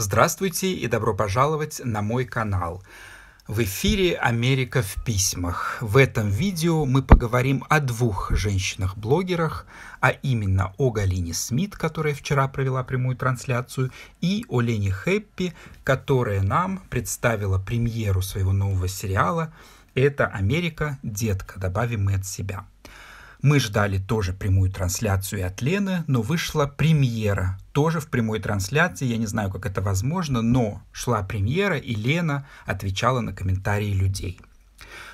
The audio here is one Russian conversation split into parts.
Здравствуйте и добро пожаловать на мой канал. В эфире «Америка в письмах». В этом видео мы поговорим о двух женщинах-блогерах, а именно о Галине Смит, которая вчера провела прямую трансляцию, и о Лене Хэппи, которая нам представила премьеру своего нового сериала «Это Америка, детка», добавим мы от себя – мы ждали тоже прямую трансляцию от Лены, но вышла премьера. Тоже в прямой трансляции, я не знаю, как это возможно, но шла премьера, и Лена отвечала на комментарии людей.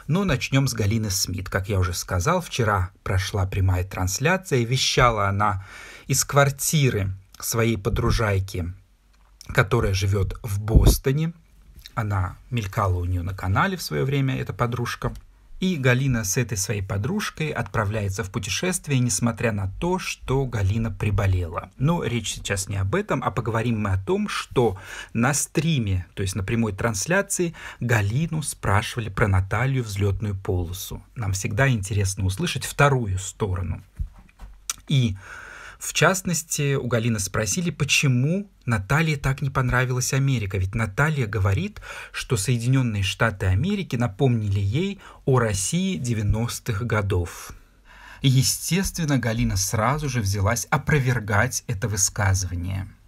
Но начнем с Галины Смит. Как я уже сказал, вчера прошла прямая трансляция, и вещала она из квартиры своей подружайки, которая живет в Бостоне. Она мелькала у нее на канале в свое время, эта подружка. И Галина с этой своей подружкой отправляется в путешествие, несмотря на то, что Галина приболела. Но речь сейчас не об этом, а поговорим мы о том, что на стриме, то есть на прямой трансляции, Галину спрашивали про Наталью взлетную полосу. Нам всегда интересно услышать вторую сторону. И в частности, у Галины спросили, почему Наталье так не понравилась Америка, ведь Наталья говорит, что Соединенные Штаты Америки напомнили ей о России 90-х годов. Естественно, Галина сразу же взялась опровергать это высказывание –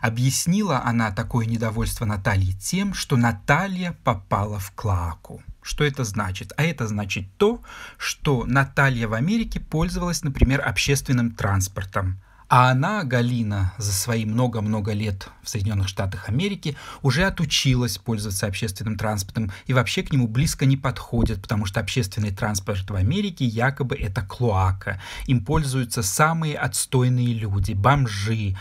Объяснила она такое недовольство Натальи тем, что Наталья попала в клаку. Что это значит? А это значит то, что Наталья в Америке пользовалась, например, общественным транспортом. А она, Галина, за свои много-много лет в Соединенных Штатах Америки уже отучилась пользоваться общественным транспортом и вообще к нему близко не подходит, потому что общественный транспорт в Америке якобы это клоака. Им пользуются самые отстойные люди, бомжи,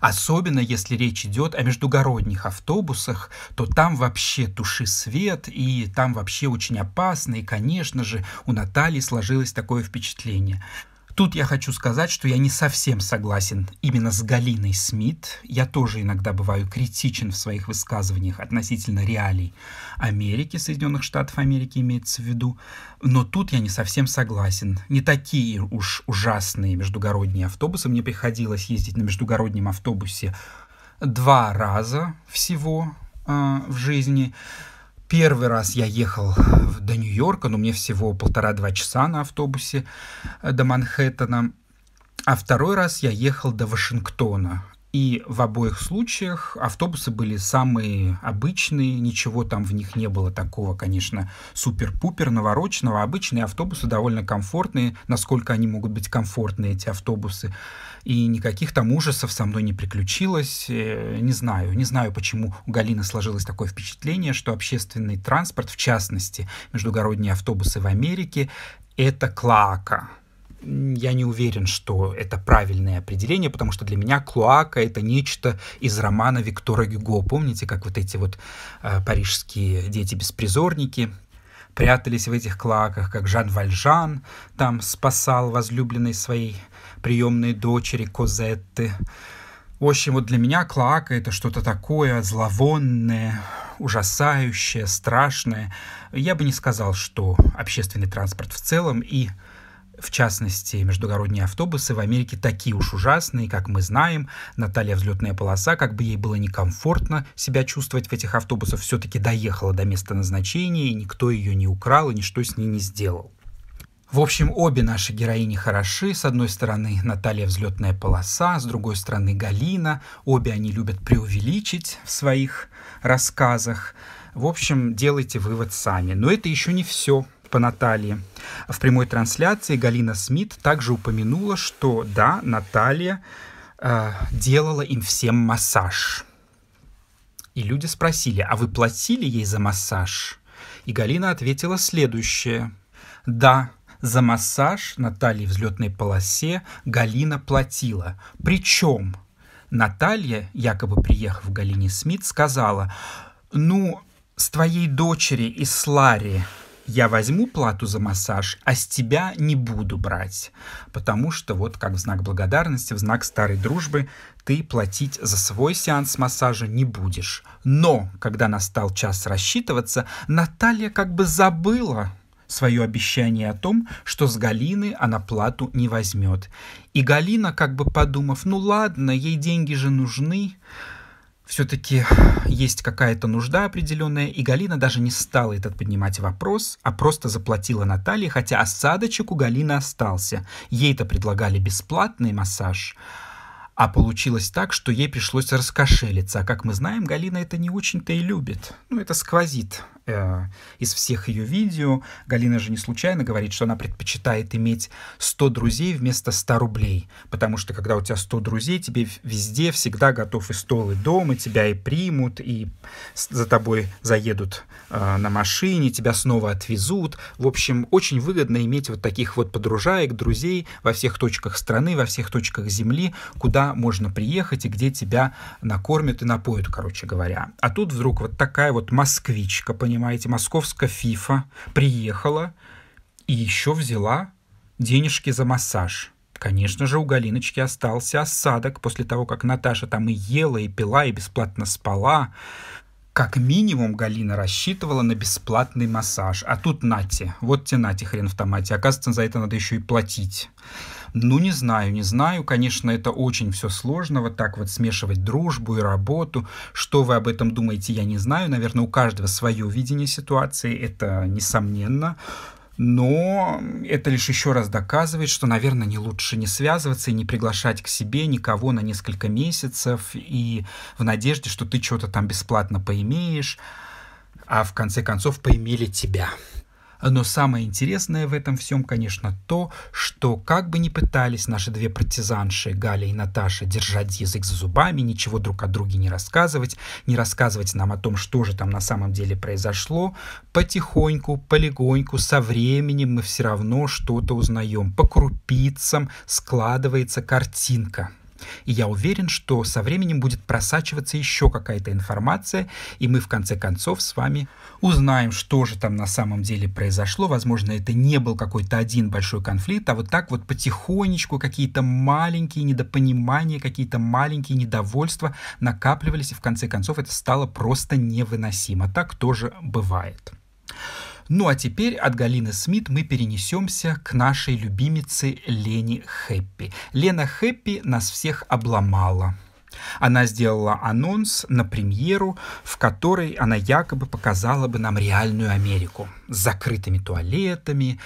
Особенно если речь идет о междугородних автобусах, то там вообще туши свет, и там вообще очень опасно, и, конечно же, у Натальи сложилось такое впечатление – Тут я хочу сказать, что я не совсем согласен именно с Галиной Смит. Я тоже иногда бываю критичен в своих высказываниях относительно реалий Америки, Соединенных Штатов Америки имеется в виду. Но тут я не совсем согласен. Не такие уж ужасные междугородние автобусы. Мне приходилось ездить на междугороднем автобусе два раза всего э, в жизни. Первый раз я ехал до Нью-Йорка, но мне всего полтора-два часа на автобусе э, до Манхэттена. А второй раз я ехал до Вашингтона. И в обоих случаях автобусы были самые обычные, ничего там в них не было такого, конечно, супер-пупер навороченного. Обычные автобусы довольно комфортные, насколько они могут быть комфортные эти автобусы. И никаких там ужасов со мной не приключилось. Э, не знаю, не знаю, почему у Галины сложилось такое впечатление, что общественный транспорт, в частности, междугородние автобусы в Америке, это клака я не уверен, что это правильное определение, потому что для меня клоака — это нечто из романа Виктора Гюго. Помните, как вот эти вот э, парижские дети-беспризорники прятались в этих клоаках, как Жан Вальжан там спасал возлюбленной своей приемной дочери Козетты. В общем, вот для меня клоака — это что-то такое зловонное, ужасающее, страшное. Я бы не сказал, что общественный транспорт в целом и в частности, междугородние автобусы в Америке такие уж ужасные, как мы знаем. Наталья взлетная полоса, как бы ей было некомфортно себя чувствовать в этих автобусах, все-таки доехала до места назначения, и никто ее не украл, и ничто с ней не сделал. В общем, обе наши героини хороши. С одной стороны, Наталья взлетная полоса, с другой стороны, Галина. Обе они любят преувеличить в своих рассказах. В общем, делайте вывод сами. Но это еще не все по Наталье. В прямой трансляции Галина Смит также упомянула, что да, Наталья э, делала им всем массаж. И люди спросили, а вы платили ей за массаж? И Галина ответила следующее. Да, за массаж Натальи в взлетной полосе Галина платила. Причем Наталья, якобы приехав в Галине Смит, сказала, ну, с твоей дочери и с Ларри я возьму плату за массаж, а с тебя не буду брать, потому что вот как в знак благодарности, в знак старой дружбы ты платить за свой сеанс массажа не будешь. Но, когда настал час рассчитываться, Наталья как бы забыла свое обещание о том, что с Галины она плату не возьмет. И Галина, как бы подумав, ну ладно, ей деньги же нужны, все-таки есть какая-то нужда определенная, и Галина даже не стала этот поднимать вопрос, а просто заплатила Наталье, хотя осадочек у Галины остался. Ей-то предлагали бесплатный массаж, а получилось так, что ей пришлось раскошелиться. А как мы знаем, Галина это не очень-то и любит. Ну, это сквозит э, из всех ее видео. Галина же не случайно говорит, что она предпочитает иметь 100 друзей вместо 100 рублей. Потому что когда у тебя 100 друзей, тебе везде всегда готов и стол, и дом, и тебя и примут, и за тобой заедут э, на машине, тебя снова отвезут. В общем, очень выгодно иметь вот таких вот подружаек, друзей во всех точках страны, во всех точках земли, куда можно приехать и где тебя накормят и напоют, короче говоря. А тут вдруг вот такая вот москвичка, понимаете, московская фифа приехала и еще взяла денежки за массаж. Конечно же, у Галиночки остался осадок после того, как Наташа там и ела, и пила, и бесплатно спала. Как минимум Галина рассчитывала на бесплатный массаж. А тут нате, вот тебе нате хрен в томате. Оказывается, за это надо еще и платить. Ну, не знаю, не знаю. Конечно, это очень все сложно, вот так вот смешивать дружбу и работу. Что вы об этом думаете, я не знаю. Наверное, у каждого свое видение ситуации, это несомненно. Но это лишь еще раз доказывает, что, наверное, не лучше не связываться и не приглашать к себе никого на несколько месяцев и в надежде, что ты что-то там бесплатно поимеешь, а в конце концов поимели тебя. Но самое интересное в этом всем, конечно, то, что как бы ни пытались наши две партизанши, Галя и Наташа, держать язык за зубами, ничего друг о друге не рассказывать, не рассказывать нам о том, что же там на самом деле произошло, потихоньку, полегоньку, со временем мы все равно что-то узнаем. По крупицам складывается картинка. И я уверен, что со временем будет просачиваться еще какая-то информация, и мы в конце концов с вами узнаем, что же там на самом деле произошло. Возможно, это не был какой-то один большой конфликт, а вот так вот потихонечку какие-то маленькие недопонимания, какие-то маленькие недовольства накапливались, и в конце концов это стало просто невыносимо. Так тоже бывает. Ну а теперь от Галины Смит мы перенесемся к нашей любимице Лене Хэппи. Лена Хэппи нас всех обломала. Она сделала анонс на премьеру, в которой она якобы показала бы нам реальную Америку с закрытыми туалетами,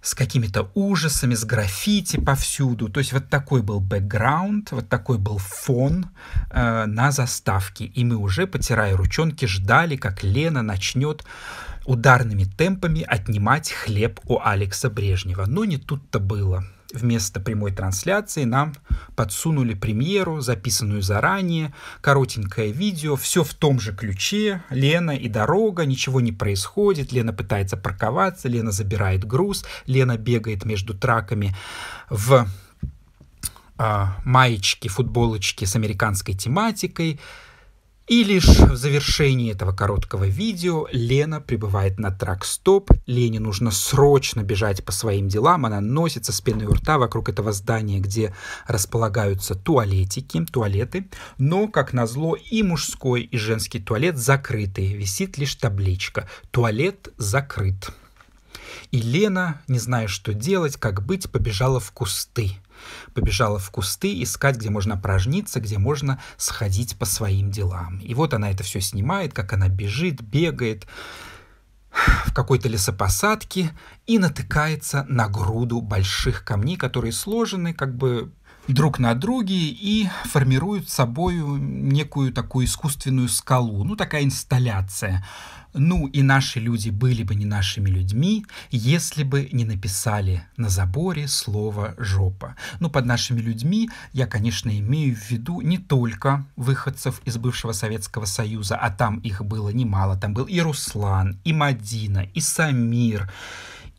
с какими-то ужасами, с граффити повсюду. То есть вот такой был бэкграунд, вот такой был фон э, на заставке. И мы уже, потирая ручонки, ждали, как Лена начнет ударными темпами отнимать хлеб у Алекса Брежнева. Но не тут-то было. Вместо прямой трансляции нам подсунули премьеру, записанную заранее, коротенькое видео, все в том же ключе, Лена и дорога, ничего не происходит, Лена пытается парковаться, Лена забирает груз, Лена бегает между траками в э, а, маечке, футболочке с американской тематикой, и лишь в завершении этого короткого видео Лена прибывает на трак-стоп. Лене нужно срочно бежать по своим делам. Она носится с пеной у рта вокруг этого здания, где располагаются туалетики, туалеты. Но, как назло, и мужской, и женский туалет закрыты. Висит лишь табличка «Туалет закрыт». И Лена, не зная, что делать, как быть, побежала в кусты. Побежала в кусты искать, где можно прожниться, где можно сходить по своим делам. И вот она это все снимает, как она бежит, бегает в какой-то лесопосадке и натыкается на груду больших камней, которые сложены как бы друг на друге и формируют собою некую такую искусственную скалу, ну такая инсталляция. Ну и наши люди были бы не нашими людьми, если бы не написали на заборе слово «жопа». Ну под нашими людьми я, конечно, имею в виду не только выходцев из бывшего Советского Союза, а там их было немало. Там был и Руслан, и Мадина, и Самир,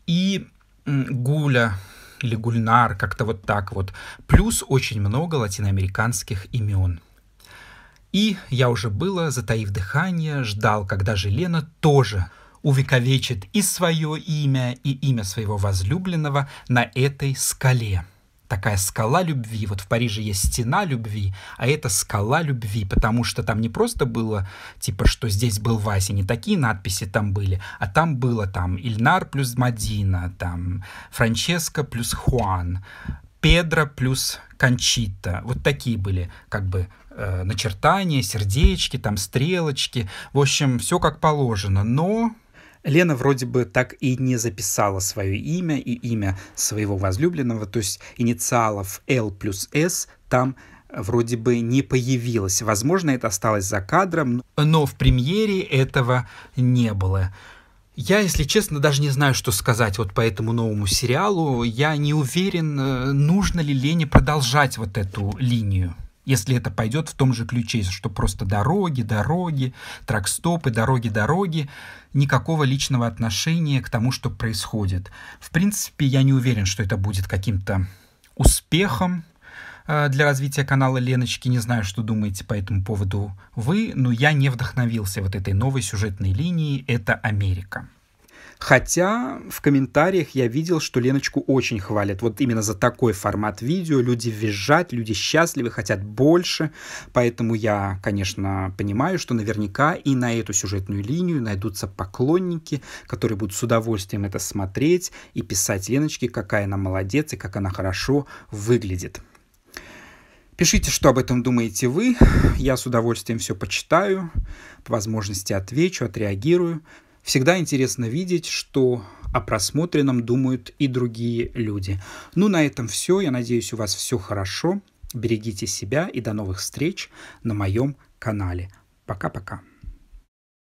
и Гуля, или Гульнар, как-то вот так вот. Плюс очень много латиноамериканских имен. И я уже было, затаив дыхание, ждал, когда же Лена тоже увековечит и свое имя, и имя своего возлюбленного на этой скале такая скала любви. Вот в Париже есть стена любви, а это скала любви, потому что там не просто было, типа, что здесь был Вася, не такие надписи там были, а там было там Ильнар плюс Мадина, там Франческо плюс Хуан, Педро плюс Кончита. Вот такие были как бы э, начертания, сердечки, там стрелочки. В общем, все как положено. Но Лена вроде бы так и не записала свое имя и имя своего возлюбленного, то есть инициалов L плюс S там вроде бы не появилось. Возможно, это осталось за кадром, но в премьере этого не было. Я, если честно, даже не знаю, что сказать вот по этому новому сериалу. Я не уверен, э, нужно ли Лене продолжать вот эту линию если это пойдет в том же ключе, что просто дороги, дороги, тракстопы, дороги, дороги, никакого личного отношения к тому, что происходит. В принципе, я не уверен, что это будет каким-то успехом э, для развития канала Леночки. Не знаю, что думаете по этому поводу вы, но я не вдохновился вот этой новой сюжетной линии «Это Америка». Хотя в комментариях я видел, что Леночку очень хвалят. Вот именно за такой формат видео. Люди визжат, люди счастливы, хотят больше. Поэтому я, конечно, понимаю, что наверняка и на эту сюжетную линию найдутся поклонники, которые будут с удовольствием это смотреть и писать Леночке, какая она молодец и как она хорошо выглядит. Пишите, что об этом думаете вы. Я с удовольствием все почитаю, по возможности отвечу, отреагирую. Всегда интересно видеть, что о просмотренном думают и другие люди. Ну, на этом все. Я надеюсь, у вас все хорошо. Берегите себя и до новых встреч на моем канале. Пока-пока.